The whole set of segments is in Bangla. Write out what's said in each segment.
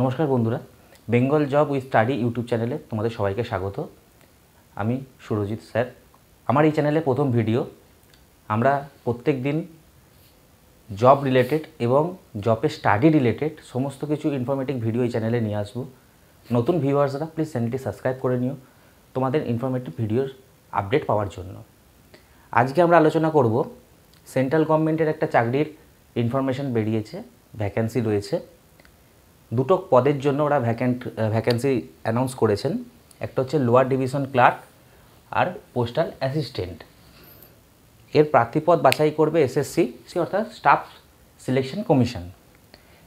নমস্কার বন্ধুরা Bengal job we study YouTube চ্যানেলে তোমাদের সবাইকে স্বাগত আমি সুরজিৎ স্যার আমার এই চ্যানেলে প্রথম ভিডিও আমরা প্রত্যেক দিন জব রিলেটেড এবং জবের স্টাডি রিলেটেড সমস্ত কিছু ইনফরমেটিভ ভিডিও এই চ্যানেলে নিয়ে আসবো নতুন ভিউয়ার্সরা প্লিজ চ্যানেলটি সাবস্ক্রাইব করে নিও তোমাদের ইনফরমেটিভ ভিডিওর আপডেট পাওয়ার জন্য আজকে আমরা আলোচনা করব সেন্ট্রাল গভর্নমেন্টের একটা চাকরির ইনফরমেশান বেরিয়েছে ভ্যাকেন্সি রয়েছে দুটো পদের জন্য ওরা ভ্যাকেন্ট ভ্যাকেন্সি অ্যানাউন্স করেছেন একটা হচ্ছে লোয়ার ডিভিশন ক্লার্ক আর পোস্টাল অ্যাসিস্ট্যান্ট এর প্রার্থীপদ বাছাই করবে এসএসসি সি অর্থাৎ স্টাফ সিলেকশন কমিশন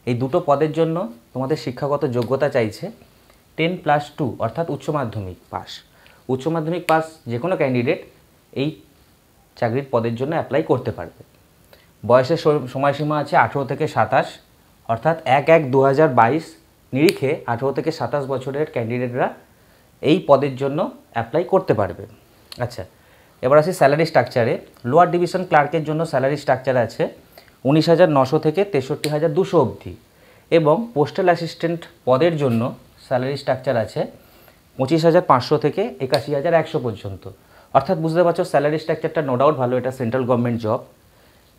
এই দুটো পদের জন্য তোমাদের শিক্ষাগত যোগ্যতা চাইছে টেন প্লাস টু অর্থাৎ উচ্চ মাধ্যমিক পাস উচ্চ মাধ্যমিক পাস যে কোনো ক্যান্ডিডেট এই চাকরির পদের জন্য অ্যাপ্লাই করতে পারবে বয়সের সময়সীমা আছে আঠেরো থেকে সাতাশ অর্থাৎ এক এক দু নিরিখে আঠেরো থেকে সাতাশ বছরের ক্যান্ডিডেটরা এই পদের জন্য অ্যাপ্লাই করতে পারবে আচ্ছা এবার আসি স্যালারি স্ট্রাকচারে লোয়ার ডিভিশন ক্লার্কের জন্য স্যালারি স্ট্রাকচার আছে উনিশ হাজার নশো থেকে তেষট্টি হাজার দুশো অবধি এবং পোস্টাল অ্যাসিস্ট্যান্ট পদের জন্য স্যালারি স্ট্রাকচার আছে পঁচিশ হাজার পাঁচশো থেকে একাশি হাজার একশো পর্যন্ত অর্থাৎ বুঝতে পারছো স্যালারি স্ট্রাকচারটা নো ডাউট ভালো এটা সেন্ট্রাল গভর্নমেন্ট জব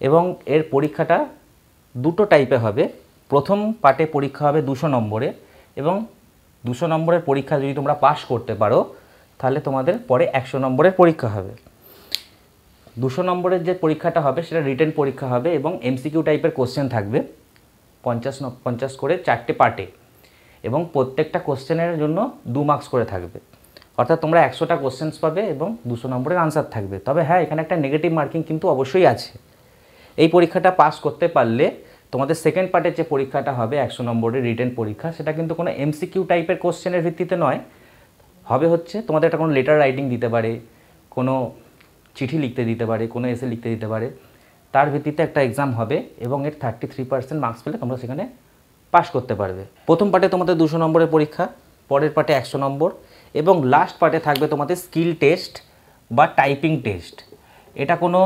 এবং এর পরীক্ষাটা দুটো টাইপে হবে প্রথম পার্টে পরীক্ষা হবে দুশো নম্বরে এবং দুশো নম্বরের পরীক্ষা যদি তোমরা পাশ করতে পারো তাহলে তোমাদের পরে একশো নম্বরের পরীক্ষা হবে দুশো নম্বরের যে পরীক্ষাটা হবে সেটা রিটেন পরীক্ষা হবে এবং এমসিকিউ টাইপের কোশ্চেন থাকবে পঞ্চাশ পঞ্চাশ করে চারটে পার্টে এবং প্রত্যেকটা কোশ্চেনের জন্য দু মার্কস করে থাকবে অর্থাৎ তোমরা একশোটা কোশ্চেন্স পাবে এবং দুশো নম্বরের আনসার থাকবে তবে হ্যাঁ এখানে একটা নেগেটিভ মার্কিং কিন্তু অবশ্যই আছে এই পরীক্ষাটা পাস করতে পারলে তোমাদের সেকেন্ড পার্টের যে পরীক্ষাটা হবে একশো নম্বরের রিটেন পরীক্ষা সেটা কিন্তু কোনো এমসিকিউ টাইপের কোশ্চেনের ভিত্তিতে নয় হবে হচ্ছে তোমাদের একটা কোনো লেটার রাইটিং দিতে পারে কোনো চিঠি লিখতে দিতে পারে কোনো এসে লিখতে দিতে পারে তার ভিত্তিতে একটা এক্সাম হবে এবং এর থার্টি থ্রি পার্সেন্ট মার্কস পেলে তোমরা সেখানে পাস করতে পারবে প্রথম পার্টে তোমাদের দুশো নম্বরের পরীক্ষা পরের পার্টে একশো নম্বর এবং লাস্ট পার্টে থাকবে তোমাদের স্কিল টেস্ট বা টাইপিং টেস্ট এটা কোনো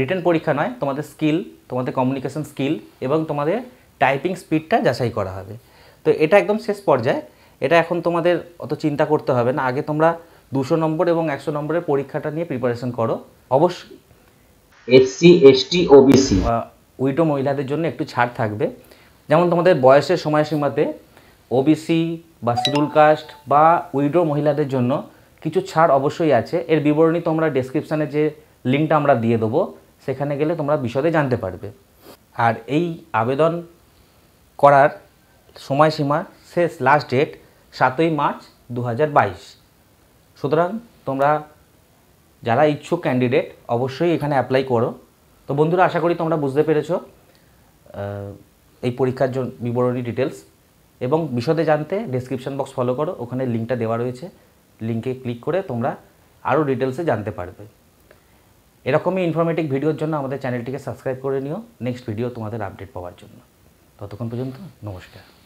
রিটার্ন পরীক্ষা নয় তোমাদের স্কিল তোমাদের কমিউনিকেশন স্কিল এবং তোমাদের টাইপিং স্পিডটা যাচাই করা হবে তো এটা একদম শেষ পর্যায়ে এটা এখন তোমাদের অত চিন্তা করতে হবে না আগে তোমরা দুশো নম্বর এবং একশো নম্বরের পরীক্ষাটা নিয়ে প্রিপারেশন করো অবশ্যই এসসি এসটি ওবিসি উইডো মহিলাদের জন্য একটু ছাড় থাকবে যেমন তোমাদের বয়সের সময়সীমাতে ওবিসি বা শিডিউল কাস্ট বা উইডো মহিলাদের জন্য কিছু ছাড় অবশ্যই আছে এর বিবরণী তোমরা ডেসক্রিপশানে যে লিঙ্কটা আমরা দিয়ে দেবো সেখানে গেলে তোমরা বিশদে জানতে পারবে আর এই আবেদন করার সময়সীমা শেষ লাস্ট ডেট সাতই মার্চ দু সুতরাং তোমরা যারা ইচ্ছুক ক্যান্ডিডেট অবশ্যই এখানে অ্যাপ্লাই করো তো বন্ধুরা আশা করি তোমরা বুঝতে পেরেছ এই পরীক্ষার জন্য বিবরণী ডিটেলস এবং বিশদে জানতে ডেসক্রিপশন বক্স ফলো করো ওখানে লিঙ্কটা দেওয়া রয়েছে লিঙ্কে ক্লিক করে তোমরা আরও ডিটেলসে জানতে পারবে এরকমই ইনফরমেটিভ ভিডিওর জন্য আমাদের চ্যানেলটিকে সাবস্ক্রাইব করে নিও নেক্সট ভিডিও তোমাদের আপডেট পাওয়ার জন্য ততক্ষণ পর্যন্ত নমস্কার